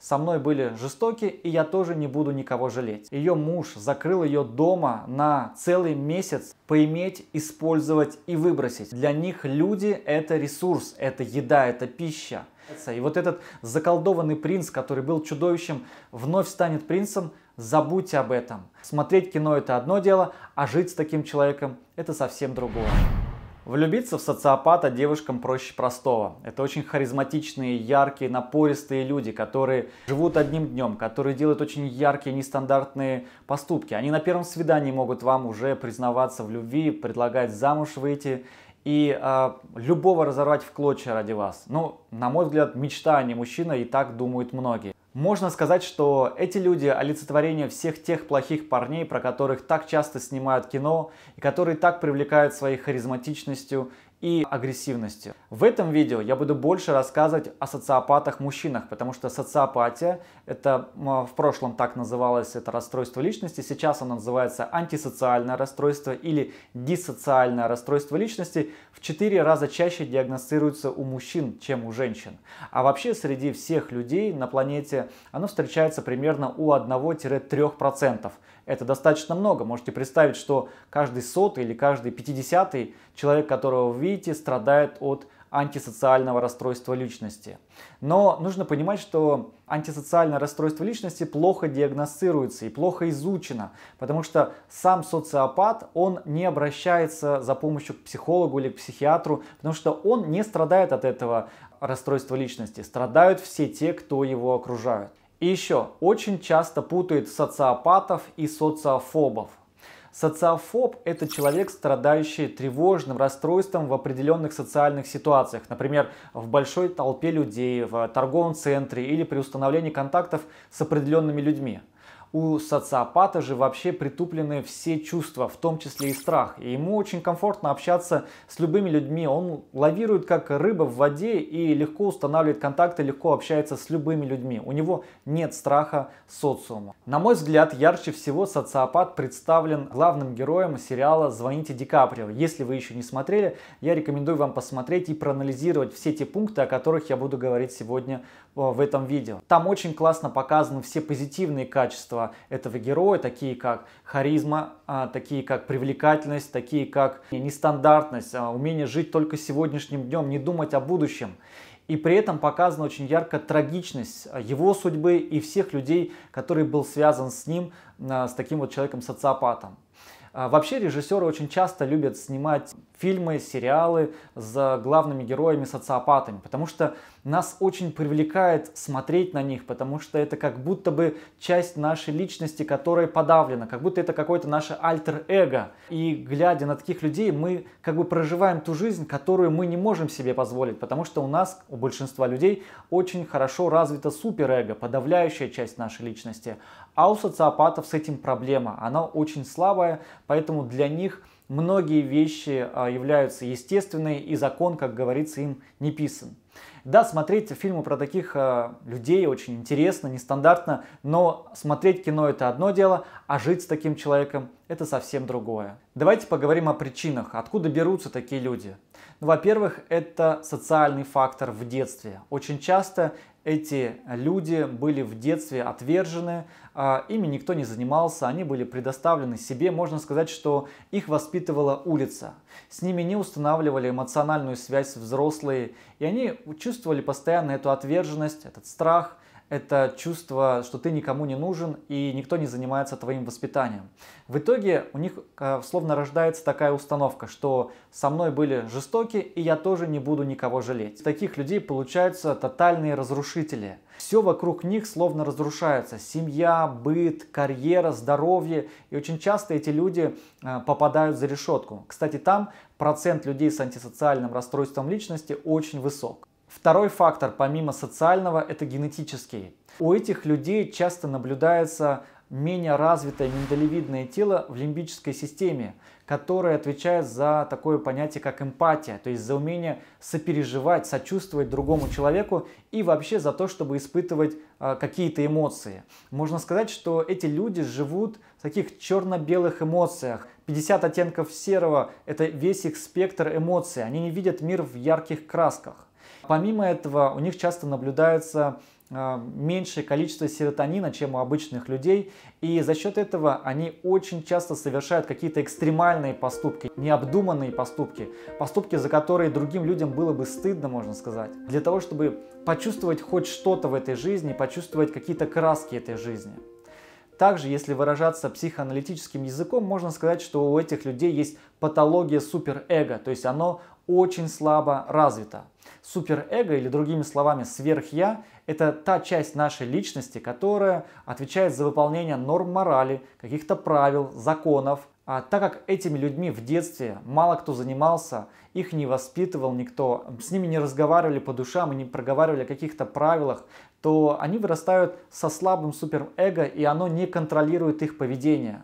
Со мной были жестоки, и я тоже не буду никого жалеть. Ее муж закрыл ее дома на целый месяц поиметь, использовать и выбросить. Для них люди это ресурс, это еда, это пища. И вот этот заколдованный принц, который был чудовищем, вновь станет принцем, забудьте об этом. Смотреть кино это одно дело, а жить с таким человеком это совсем другое. Влюбиться в социопата девушкам проще простого. Это очень харизматичные, яркие, напористые люди, которые живут одним днем, которые делают очень яркие, нестандартные поступки. Они на первом свидании могут вам уже признаваться в любви, предлагать замуж выйти и э, любого разорвать в клочья ради вас. Ну, на мой взгляд, мечта, а не мужчина, и так думают многие. Можно сказать, что эти люди – олицетворение всех тех плохих парней, про которых так часто снимают кино и которые так привлекают своей харизматичностью и агрессивности. В этом видео я буду больше рассказывать о социопатах-мужчинах, потому что социопатия, это а, в прошлом так называлось это расстройство личности, сейчас оно называется антисоциальное расстройство или диссоциальное расстройство личности, в 4 раза чаще диагностируется у мужчин, чем у женщин. А вообще среди всех людей на планете оно встречается примерно у 1-3%. Это достаточно много. Можете представить, что каждый сотый или каждый пятидесятый человек, которого вы видите, страдает от антисоциального расстройства личности. Но нужно понимать, что антисоциальное расстройство личности плохо диагностируется и плохо изучено, потому что сам социопат, он не обращается за помощью к психологу или к психиатру, потому что он не страдает от этого расстройства личности, страдают все те, кто его окружают. И еще, очень часто путают социопатов и социофобов. Социофоб – это человек, страдающий тревожным расстройством в определенных социальных ситуациях, например, в большой толпе людей, в торговом центре или при установлении контактов с определенными людьми – у социопата же вообще притуплены все чувства, в том числе и страх. И ему очень комфортно общаться с любыми людьми. Он лавирует как рыба в воде и легко устанавливает контакты, легко общается с любыми людьми. У него нет страха социума. На мой взгляд, ярче всего социопат представлен главным героем сериала «Звоните Ди Каприо». Если вы еще не смотрели, я рекомендую вам посмотреть и проанализировать все те пункты, о которых я буду говорить сегодня Э, в этом видео. Там очень классно показаны все позитивные качества этого героя, такие как харизма, а, такие как привлекательность, такие как нестандартность, а, умение жить только сегодняшним днем, не думать о будущем. И при этом показана очень ярко трагичность а, его судьбы и всех людей, которые был связан с ним, с таким вот человеком-социопатом. Вообще режиссеры очень часто любят снимать фильмы, сериалы с главными героями-социопатами, потому что нас очень привлекает смотреть на них, потому что это как будто бы часть нашей личности, которая подавлена, как будто это какое-то наше альтер-эго. И глядя на таких людей, мы как бы проживаем ту жизнь, которую мы не можем себе позволить, потому что у нас, у большинства людей, очень хорошо развито суперэго, подавляющая часть нашей личности. А у социопатов с этим проблема, она очень слабая, поэтому для них – многие вещи а, являются естественной, и закон, как говорится, им не писан. Да, смотреть фильмы про таких а, людей очень интересно, нестандартно, но смотреть кино это одно дело, а жить с таким человеком это совсем другое. Давайте поговорим о причинах, откуда берутся такие люди. Ну, во-первых, это социальный фактор в детстве. Очень часто эти люди были в детстве отвержены, а, ими никто не занимался, они были предоставлены себе, можно сказать, что их воспитывала улица. С ними не устанавливали эмоциональную связь взрослые, и они чувствовали постоянно эту отверженность, этот страх – это чувство, что ты никому не нужен и никто не занимается твоим воспитанием. В итоге у них э, словно рождается такая установка, что со мной были жестоки и я тоже не буду никого жалеть. Таких людей получаются тотальные разрушители. Все вокруг них словно разрушается. Семья, быт, карьера, здоровье. И очень часто эти люди э, попадают за решетку. Кстати, там процент людей с антисоциальным расстройством личности очень высок. Второй фактор, помимо социального, это генетический. У этих людей часто наблюдается менее развитое миндалевидное тело в лимбической системе, которое отвечает за такое понятие, как эмпатия, то есть за умение сопереживать, сочувствовать другому человеку и вообще за то, чтобы испытывать э, какие-то эмоции. Можно сказать, что эти люди живут в таких черно-белых эмоциях. 50 оттенков серого – это весь их спектр эмоций. Они не видят мир в ярких красках. Помимо этого, у них часто наблюдается э, меньшее количество серотонина, чем у обычных людей, и за счет этого они очень часто совершают какие-то экстремальные поступки, необдуманные поступки, поступки, за которые другим людям было бы стыдно, можно сказать, для того, чтобы почувствовать хоть что-то в этой жизни, почувствовать какие-то краски этой жизни. Также, если выражаться психоаналитическим языком, можно сказать, что у этих людей есть патология суперэго, то есть оно очень слабо развито. Суперэго или другими словами сверхя – это та часть нашей личности, которая отвечает за выполнение норм морали, каких-то правил, законов. А так как этими людьми в детстве мало кто занимался, их не воспитывал никто, с ними не разговаривали по душам и не проговаривали о каких-то правилах, то они вырастают со слабым суперэго, и оно не контролирует их поведение.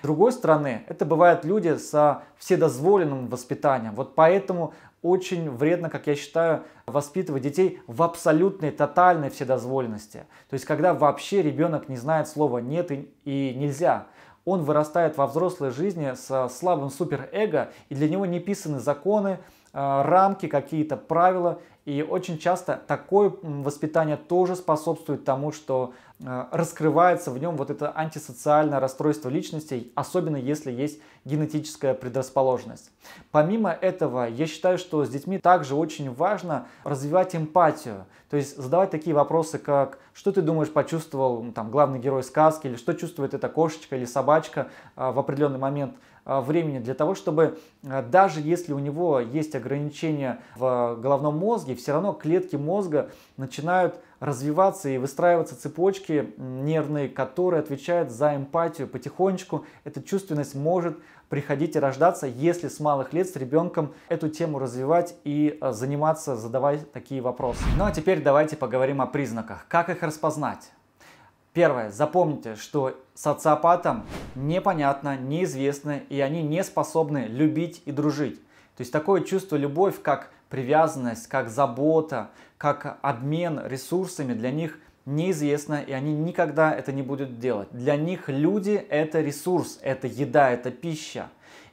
С другой стороны, это бывают люди со вседозволенным воспитанием. Вот поэтому очень вредно, как я считаю, воспитывать детей в абсолютной, тотальной вседозволенности. То есть, когда вообще ребенок не знает слова «нет» и, и «нельзя», он вырастает во взрослой жизни с слабым суперэго, и для него не писаны законы, а, рамки, какие-то правила. И очень часто такое воспитание тоже способствует тому, что э, раскрывается в нем вот это антисоциальное расстройство личностей, особенно если есть генетическая предрасположенность. Помимо этого, я считаю, что с детьми также очень важно развивать эмпатию, то есть задавать такие вопросы, как «что ты думаешь, почувствовал там, главный герой сказки?» или «что чувствует эта кошечка или собачка э, в определенный момент?» А, времени для того, чтобы а, даже если у него есть ограничения в головном мозге, все равно клетки мозга начинают развиваться и выстраиваться цепочки нервные, которые отвечают за эмпатию. Потихонечку эта чувственность может приходить и рождаться, если с малых лет с ребенком эту тему развивать и а, заниматься, задавать такие вопросы. Ну а теперь давайте поговорим о признаках. Как их распознать? Первое. Запомните, что социопатам непонятно, неизвестно, и они не способны любить и дружить. То есть такое чувство любовь, как привязанность, как забота, как обмен ресурсами для них неизвестно, и они никогда это не будут делать. Для них люди – это ресурс, это еда, это пища.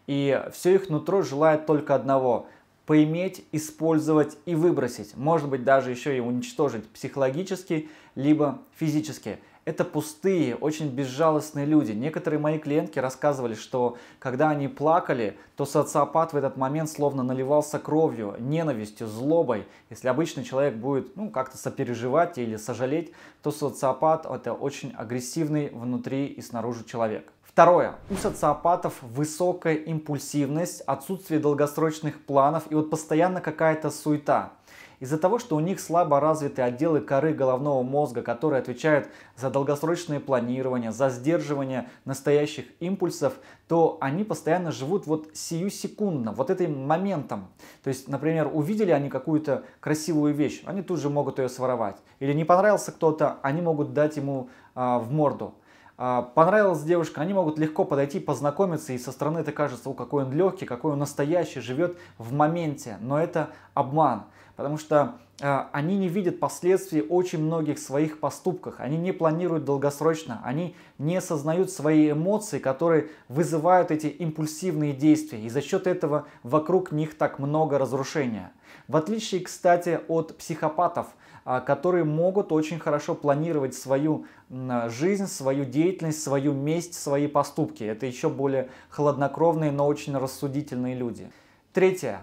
И все их нутро желает только одного – поиметь, использовать и выбросить. Может быть, даже еще и уничтожить психологически, либо физически это пустые, очень безжалостные люди. Некоторые мои клиентки рассказывали, что когда они плакали, то социопат в этот момент словно наливался кровью, ненавистью, злобой. Если обычный человек будет ну, как-то сопереживать или сожалеть, то социопат это очень агрессивный внутри и снаружи человек. Второе. У социопатов высокая импульсивность, отсутствие долгосрочных планов и вот постоянно какая-то суета. Из-за того, что у них слабо развиты отделы коры головного мозга, которые отвечают за долгосрочное планирование, за сдерживание настоящих импульсов, то они постоянно живут вот сию секундно, вот этим моментом. То есть, например, увидели они какую-то красивую вещь, они тут же могут ее своровать. Или не понравился кто-то, они могут дать ему э, в морду. А, понравилась девушка, они могут легко подойти, познакомиться, и со стороны это кажется, у какой он легкий, какой он настоящий, живет в моменте, но это обман, потому что а, они не видят последствий очень многих своих поступков, они не планируют долгосрочно, они не осознают свои эмоции, которые вызывают эти импульсивные действия, и за счет этого вокруг них так много разрушения. В отличие, кстати, от психопатов – а, которые могут очень хорошо планировать свою а, жизнь, свою деятельность, свою месть, свои поступки. Это еще более хладнокровные, но очень рассудительные люди. Третье.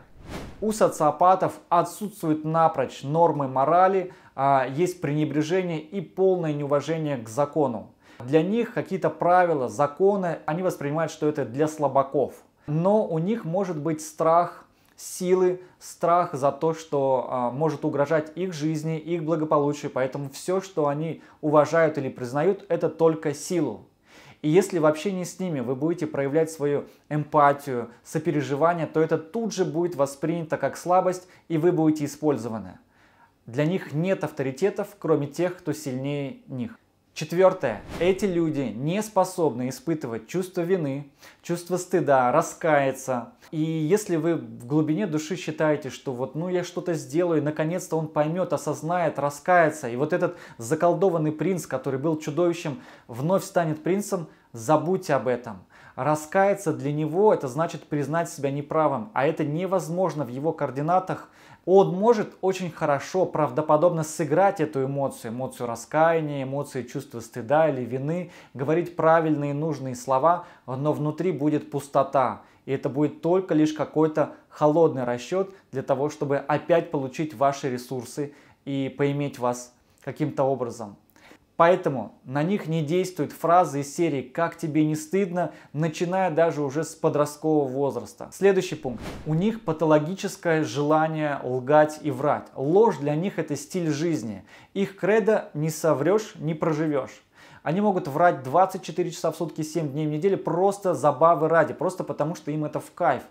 У социопатов отсутствуют напрочь нормы морали, а, есть пренебрежение и полное неуважение к закону. Для них какие-то правила, законы, они воспринимают, что это для слабаков. Но у них может быть страх силы, страх за то, что а, может угрожать их жизни, их благополучию. Поэтому все, что они уважают или признают, это только силу. И если в общении с ними вы будете проявлять свою эмпатию, сопереживание, то это тут же будет воспринято как слабость, и вы будете использованы. Для них нет авторитетов, кроме тех, кто сильнее них. Четвертое. Эти люди не способны испытывать чувство вины, чувство стыда, раскаяться. И если вы в глубине души считаете, что вот ну я что-то сделаю, наконец-то он поймет, осознает, раскается, и вот этот заколдованный принц, который был чудовищем, вновь станет принцем, забудьте об этом. Раскаяться для него это значит признать себя неправым, а это невозможно в его координатах. Он может очень хорошо, правдоподобно сыграть эту эмоцию, эмоцию раскаяния, эмоции чувства стыда или вины, говорить правильные нужные слова, но внутри будет пустота. И это будет только лишь какой-то холодный расчет для того, чтобы опять получить ваши ресурсы и поиметь вас каким-то образом. Поэтому на них не действуют фразы из серии «как тебе не стыдно», начиная даже уже с подросткового возраста. Следующий пункт. У них патологическое желание лгать и врать. Ложь для них это стиль жизни. Их кредо «не соврешь, не проживешь». Они могут врать 24 часа в сутки, 7 дней в неделю просто забавы ради, просто потому что им это в кайф.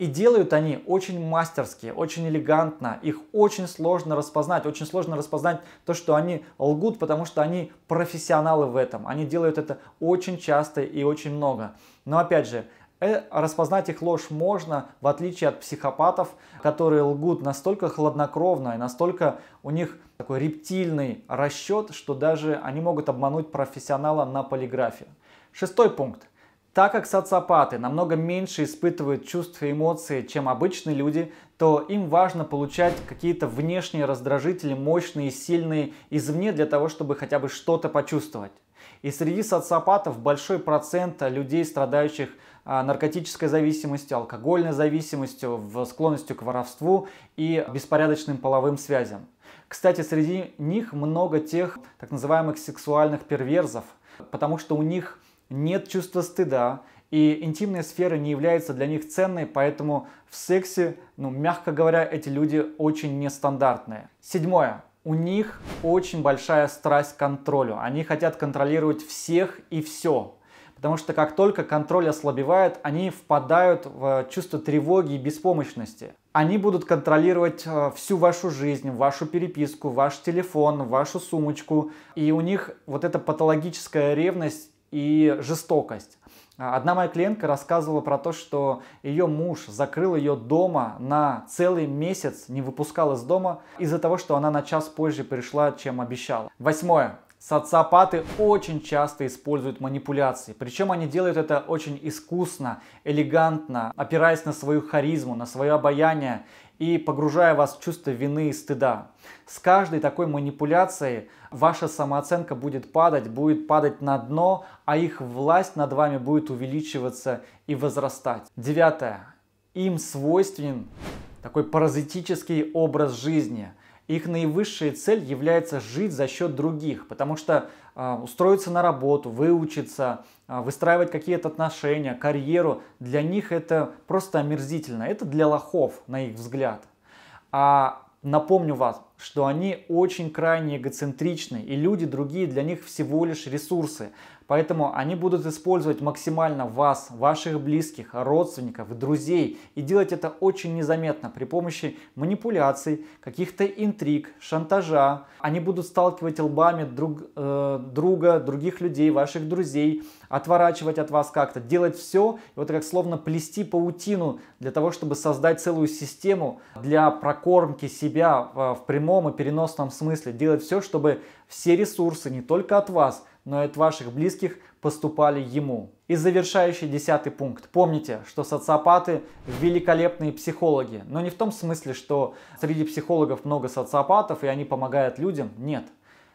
И делают они очень мастерски, очень элегантно. Их очень сложно распознать. Очень сложно распознать то, что они лгут, потому что они профессионалы в этом. Они делают это очень часто и очень много. Но опять же, э, распознать их ложь можно, в отличие от психопатов, которые лгут настолько хладнокровно и настолько у них такой рептильный расчет, что даже они могут обмануть профессионала на полиграфе. Шестой пункт. Так как социопаты намного меньше испытывают чувства и эмоции, чем обычные люди, то им важно получать какие-то внешние раздражители, мощные, сильные, извне для того, чтобы хотя бы что-то почувствовать. И среди социопатов большой процент людей, страдающих а, наркотической зависимостью, алкогольной зависимостью, склонностью к воровству и беспорядочным половым связям. Кстати, среди них много тех так называемых сексуальных перверзов, потому что у них нет чувства стыда, и интимная сфера не является для них ценной, поэтому в сексе, ну, мягко говоря, эти люди очень нестандартные. Седьмое. У них очень большая страсть к контролю. Они хотят контролировать всех и все. Потому что как только контроль ослабевает, они впадают в э, чувство тревоги и беспомощности. Они будут контролировать э, всю вашу жизнь, вашу переписку, ваш телефон, вашу сумочку. И у них вот эта патологическая ревность и жестокость. Одна моя клиентка рассказывала про то, что ее муж закрыл ее дома на целый месяц, не выпускал из дома из-за того, что она на час позже пришла, чем обещала. Восьмое. Социопаты очень часто используют манипуляции, причем они делают это очень искусно, элегантно, опираясь на свою харизму, на свое обаяние и погружая вас в чувство вины и стыда. С каждой такой манипуляцией ваша самооценка будет падать, будет падать на дно, а их власть над вами будет увеличиваться и возрастать. Девятое. Им свойственен такой паразитический образ жизни – их наивысшая цель является жить за счет других, потому что э, устроиться на работу, выучиться, э, выстраивать какие-то отношения, карьеру, для них это просто омерзительно. Это для лохов, на их взгляд. А напомню вас, что они очень крайне эгоцентричны, и люди другие для них всего лишь ресурсы. Поэтому они будут использовать максимально вас, ваших близких, родственников, друзей и делать это очень незаметно при помощи манипуляций, каких-то интриг, шантажа. Они будут сталкивать лбами друг, э, друга, других людей, ваших друзей, отворачивать от вас как-то, делать все, и вот как словно плести паутину для того, чтобы создать целую систему для прокормки себя э, в прямом и переносном смысле, делать все, чтобы все ресурсы не только от вас, но и от ваших близких поступали ему. И завершающий десятый пункт. Помните, что социопаты великолепные психологи, но не в том смысле, что среди психологов много социопатов и они помогают людям. Нет,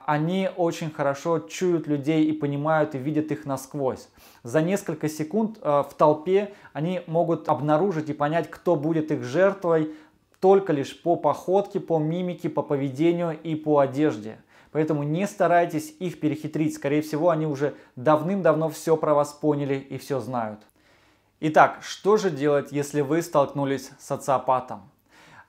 они очень хорошо чуют людей и понимают и видят их насквозь. За несколько секунд э, в толпе они могут обнаружить и понять, кто будет их жертвой только лишь по походке, по мимике, по поведению и по одежде. Поэтому не старайтесь их перехитрить. Скорее всего, они уже давным-давно все про вас поняли и все знают. Итак, что же делать, если вы столкнулись с социопатом?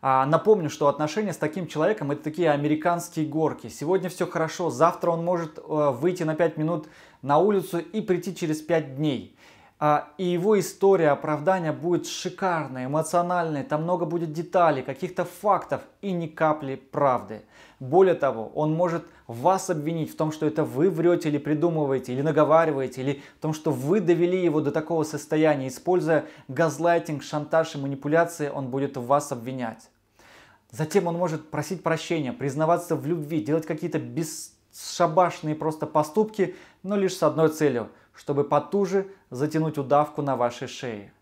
А, напомню, что отношения с таким человеком это такие американские горки. Сегодня все хорошо, завтра он может э, выйти на 5 минут на улицу и прийти через 5 дней. А, и его история оправдания будет шикарной, эмоциональной, там много будет деталей, каких-то фактов и ни капли правды. Более того, он может вас обвинить в том, что это вы врете или придумываете, или наговариваете, или в том, что вы довели его до такого состояния. Используя газлайтинг, шантаж и манипуляции, он будет вас обвинять. Затем он может просить прощения, признаваться в любви, делать какие-то бесшабашные просто поступки, но лишь с одной целью – чтобы потуже затянуть удавку на вашей шее.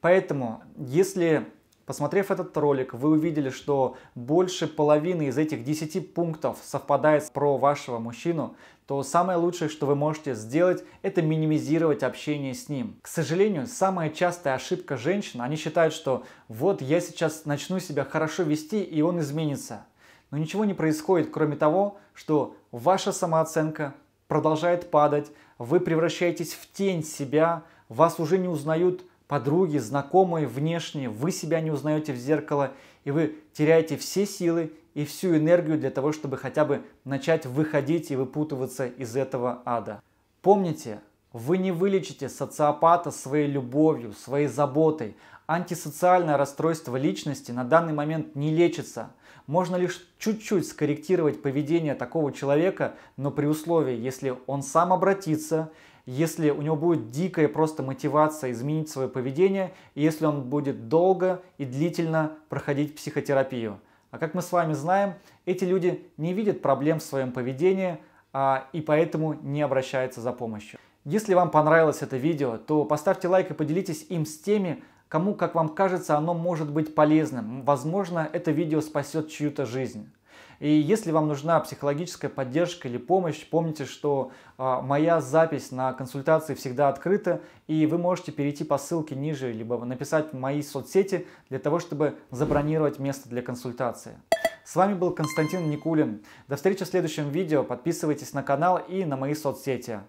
Поэтому, если Посмотрев этот ролик, вы увидели, что больше половины из этих 10 пунктов совпадает про вашего мужчину, то самое лучшее, что вы можете сделать, это минимизировать общение с ним. К сожалению, самая частая ошибка женщин, они считают, что вот я сейчас начну себя хорошо вести, и он изменится. Но ничего не происходит, кроме того, что ваша самооценка продолжает падать, вы превращаетесь в тень себя, вас уже не узнают подруги, знакомые, внешние, вы себя не узнаете в зеркало, и вы теряете все силы и всю энергию для того, чтобы хотя бы начать выходить и выпутываться из этого ада. Помните, вы не вылечите социопата своей любовью, своей заботой. Антисоциальное расстройство личности на данный момент не лечится. Можно лишь чуть-чуть скорректировать поведение такого человека, но при условии, если он сам обратится, если у него будет дикая просто мотивация изменить свое поведение, и если он будет долго и длительно проходить психотерапию. А как мы с вами знаем, эти люди не видят проблем в своем поведении а, и поэтому не обращаются за помощью. Если вам понравилось это видео, то поставьте лайк и поделитесь им с теми, Кому, как вам кажется, оно может быть полезным. Возможно, это видео спасет чью-то жизнь. И если вам нужна психологическая поддержка или помощь, помните, что э, моя запись на консультации всегда открыта, и вы можете перейти по ссылке ниже, либо написать в мои соцсети для того, чтобы забронировать место для консультации. С вами был Константин Никулин. До встречи в следующем видео. Подписывайтесь на канал и на мои соцсети.